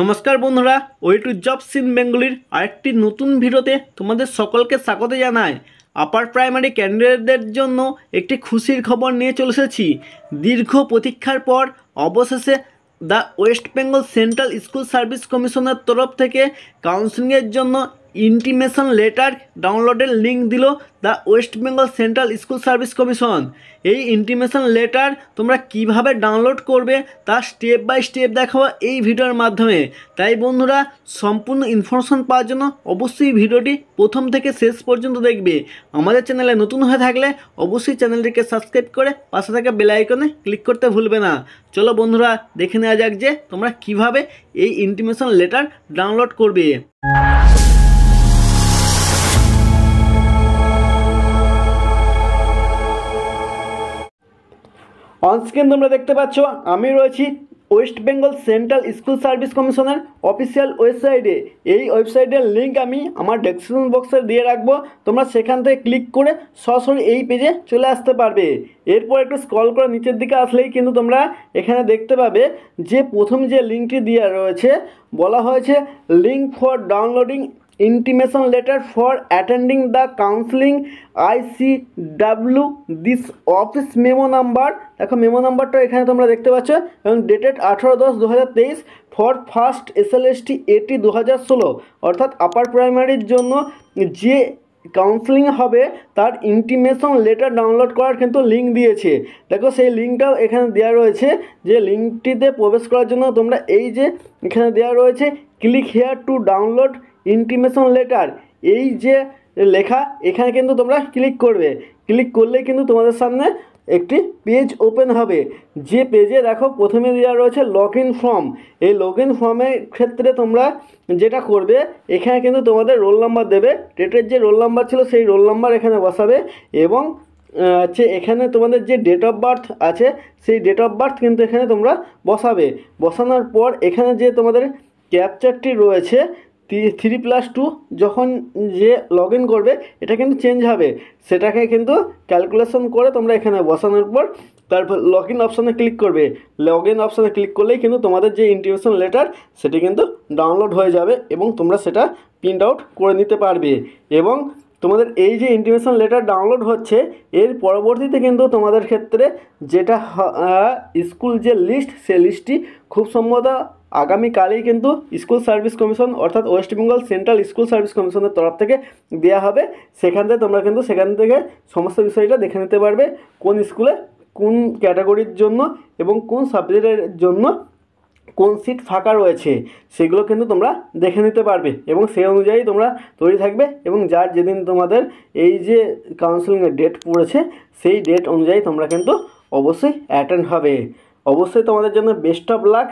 নমস্কার বন্ধুরা way to job scene বেঙ্গলির আরেকটি নতুন ভিডিওতে তোমাদের সকলকে স্বাগত জানায় আপার প্রাইমারি ক্যান্ডিডেটদের জন্য একটি খুশির খবর নিয়ে চলে এসেছি দীর্ঘ প্রতীক্ষার পর অবশেষে the West Bengal Central School Service কমিশনের তরফ থেকে কাউন্সিলিংয়ের জন্য ইন্টিমেশন লেটার ডাউনলোডের লিঙ্ক দিল the West Bengal Central School Service Commission এই ইন্টিমেশন লেটার তোমরা কিভাবে ডাউনলোড করবে তা স্টেপ বাই স্টেপ দেখাবো এই ভিডিওর মাধ্যমে তাই বন্ধুরা সম্পূর্ণ ইনফরমেশন পাওয়ার জন্য অবশ্যই ভিডিওটি প্রথম থেকে শেষ পর্যন্ত দেখবে আমাদের চ্যানেলে নতুন হয়ে থাকলে অবশ্যই চ্যানেলটিকে সাবস্ক্রাইব করে পাশে থাকা বেলাইকনে আইকনে ক্লিক করতে ভুলবে না চলো বন্ধুরা দেখে নেওয়া যাক যে তোমরা কিভাবে এই ইন্টিমেশন লেটার ডাউনলোড করবে অনস্ক্রিন তোমরা দেখতে পাচ্ছ আমি রয়েছি West Bengal Central School Service কমিশনের অফিসিয়াল ওয়েবসাইটে এই ওয়েবসাইটের লিঙ্ক আমি আমার ডেসক্রিপশন বক্সে দিয়ে রাখবো তোমরা সেখান থেকে ক্লিক করে সরাসরি এই পেজে চলে আসতে পারবে এরপর একটু স্ক্রল করে নিচের দিকে আসলেই কিন্তু তোমরা এখানে দেখতে পাবে যে প্রথম যে লিঙ্কটি দেওয়া রয়েছে বলা হয়েছে link for downloading intimation letter for attending the counselling I C W this office memo number দেখো মেমো নাম্বারটা এখানে তোমরা দেখতে পাচ্ছ এবং ডেটেড আঠারো দশ দু হাজার তেইশ ফর ফার্স্ট এস টি এটি দু হাজার ষোলো অর্থাৎ আপার প্রাইমারির জন্য যে কাউন্সেলিং হবে তার ইন্টিমেশন লেটার ডাউনলোড করার কিন্তু লিঙ্ক দিয়েছে দেখো সেই লিঙ্কটাও এখানে দেওয়া রয়েছে যে লিঙ্কটিতে প্রবেশ করার জন্য তোমরা এই যে এখানে দেওয়া রয়েছে click here to download intimation letter এই যে লেখা এখানে কিন্তু তোমরা ক্লিক করবে ক্লিক করলে কিন্তু তোমাদের সামনে একটি পেজ ওপেন হবে যে পেজে দেখো প্রথমে দেওয়া রয়েছে লগ ইন ফর্ম এই লগ ইন ফর্মের ক্ষেত্রে তোমরা যেটা করবে এখানে কিন্তু তোমাদের রোল নাম্বার দেবে ডেটের যে রোল নাম্বার ছিল সেই রোল নাম্বার এখানে বসাবে এবং হচ্ছে এখানে তোমাদের যে ডেট অফ বার্থ আছে সেই ডেট অফ বার্থ কিন্তু এখানে তোমরা বসাবে বসানোর পর এখানে যে তোমাদের ক্যাপচারটি রয়েছে থ্রি প্লাস টু যখন যে লগ ইন করবে এটা কিন্তু চেঞ্জ হবে সেটাকে কিন্তু ক্যালকুলেশন করে তোমরা এখানে বসানোর পর তারপর লগ ইন অপশানে ক্লিক করবে লগ ইন অপশানে ক্লিক করলেই কিন্তু তোমাদের যে ইন্টিমেশন লেটার সেটি কিন্তু ডাউনলোড হয়ে যাবে এবং তোমরা সেটা প্রিন্ট আউট করে নিতে পারবে এবং তোমাদের এই যে ইন্টিমেশন লেটার ডাউনলোড হচ্ছে এর পরবর্তীতে কিন্তু তোমাদের ক্ষেত্রে যেটা স্কুল যে লিস্ট সে লিস্টটি খুব সম্ভবত আগামীকালেই কিন্তু স্কুল সার্ভিস কমিশন অর্থাৎ West Bengal Central School Service কমিশনের তরফ থেকে দেওয়া হবে সেখান থেকে তোমরা কিন্তু সেখান থেকে সমস্ত বিষয়টা দেখে নিতে পারবে কোন স্কুলে কোন ক্যাটাগরির জন্য এবং কোন সাবজেক্টের জন্য কোন সিট ফাঁকা রয়েছে সেগুলো কিন্তু তোমরা দেখে নিতে পারবে এবং সেই অনুযায়ী তোমরা তৈরি থাকবে এবং যার যেদিন তোমাদের এই যে কাউন্সেলিংয়ের ডেট পড়েছে সেই ডেট অনুযায়ী তোমরা কিন্তু অবশ্যই অ্যাটেন্ড হবে অবশ্যই তোমাদের জন্য বেস্ট অফ লাক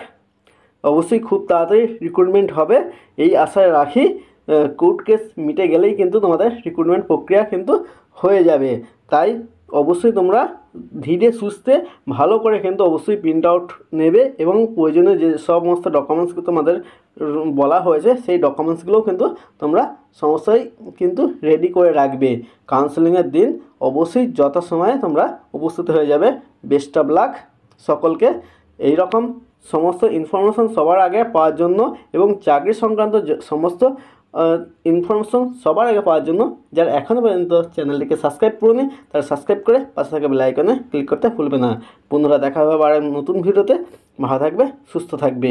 অবশ্যই খুব তাড়াতাড়ি রিক্রুটমেন্ট হবে এই আশায় রাখি কোর্ট কেস মিটে গেলেই কিন্তু তোমাদের রিক্রুটমেন্ট প্রক্রিয়া কিন্তু হয়ে যাবে তাই অবশ্যই তোমরা ধীরে সুস্থে ভালো করে কিন্তু অবশ্যই প্রিন্ট আউট নেবে এবং প্রয়োজনীয় যে সমস্ত ডকুমেন্টসগুলো তোমাদের বলা হয়েছে সেই ডকুমেন্টসগুলোও কিন্তু তোমরা সমস্যায় কিন্তু রেডি করে রাখবে কাউন্সেলিংয়ের দিন অবশ্যই যথাসময়ে তোমরা উপস্থিত হয়ে যাবে বেস্ট অফ লাক সকলকে এই রকম সমস্ত ইনফরমেশন সবার আগে পাওয়ার জন্য এবং চাকরি সংক্রান্ত সমস্ত ইনফরমেশন সবার আগে পাওয়ার জন্য যারা এখনও পর্যন্ত চ্যানেলটিকে সাবস্ক্রাইব করুন তারা সাবস্ক্রাইব করে পাশে থাকা লাইকনে ক্লিক করতে ভুলবে না পুনরায় দেখা হবে আবার নতুন ভিডিওতে ভালো থাকবে সুস্থ থাকবে